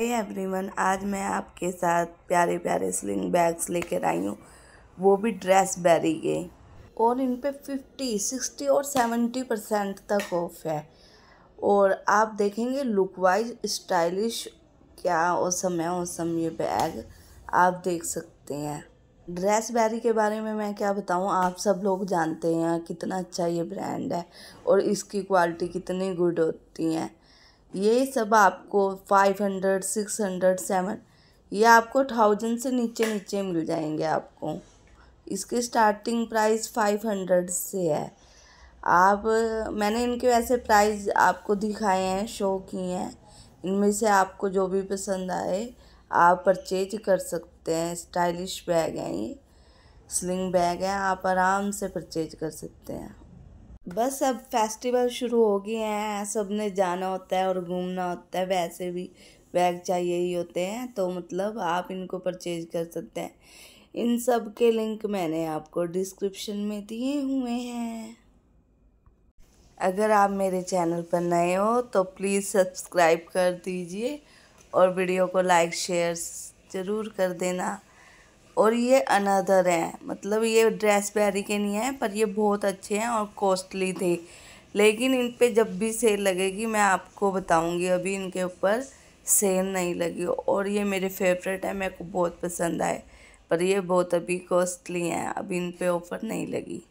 hey everyone आज मैं आपके साथ प्यारे प्यारे स्लिंग बैग्स लेकर आई हूँ वो भी ड्रेस बैरी के और इन पर फिफ्टी सिक्सटी और सेवेंटी परसेंट तक ऑफ है और आप देखेंगे लुक वाइज स्टाइलिश क्या औसम है औसम ये बैग आप देख सकते हैं ड्रेस बैरी के बारे में मैं क्या बताऊँ आप सब लोग जानते हैं कितना अच्छा ये ब्रांड है और इसकी क्वालिटी कितनी गुड होती है ये सब आपको five hundred six hundred seven ये आपको थाउजेंड से नीचे नीचे मिल जाएंगे आपको इसकी स्टार्टिंग प्राइस फाइव हंड्रेड से है आप मैंने इनके वैसे प्राइस आपको दिखाए हैं शो किए हैं इनमें से आपको जो भी पसंद आए आप परचेज कर सकते हैं स्टाइलिश बैग हैं ये स्लिंग बैग हैं आप आराम से परचेज कर सकते हैं बस अब फेस्टिवल शुरू हो गए हैं सब ने जाना होता है और घूमना होता है वैसे भी बैग चाहिए ही होते हैं तो मतलब आप इनको परचेज कर सकते हैं इन सब के लिंक मैंने आपको डिस्क्रिप्शन में दिए हुए हैं अगर आप मेरे चैनल पर नए हो तो प्लीज़ सब्सक्राइब कर दीजिए और वीडियो को लाइक शेयर ज़रूर कर देना और ये अनदर है मतलब ये ड्रेस पैरी के नहीं है पर ये बहुत अच्छे हैं और कॉस्टली थे लेकिन इन पर जब भी सेल लगेगी मैं आपको बताऊंगी अभी इनके ऊपर सेल नहीं लगी और ये मेरे फेवरेट है मेरे को बहुत पसंद आए पर ये बहुत अभी कॉस्टली हैं अभी इन पर ऑफ़र नहीं लगी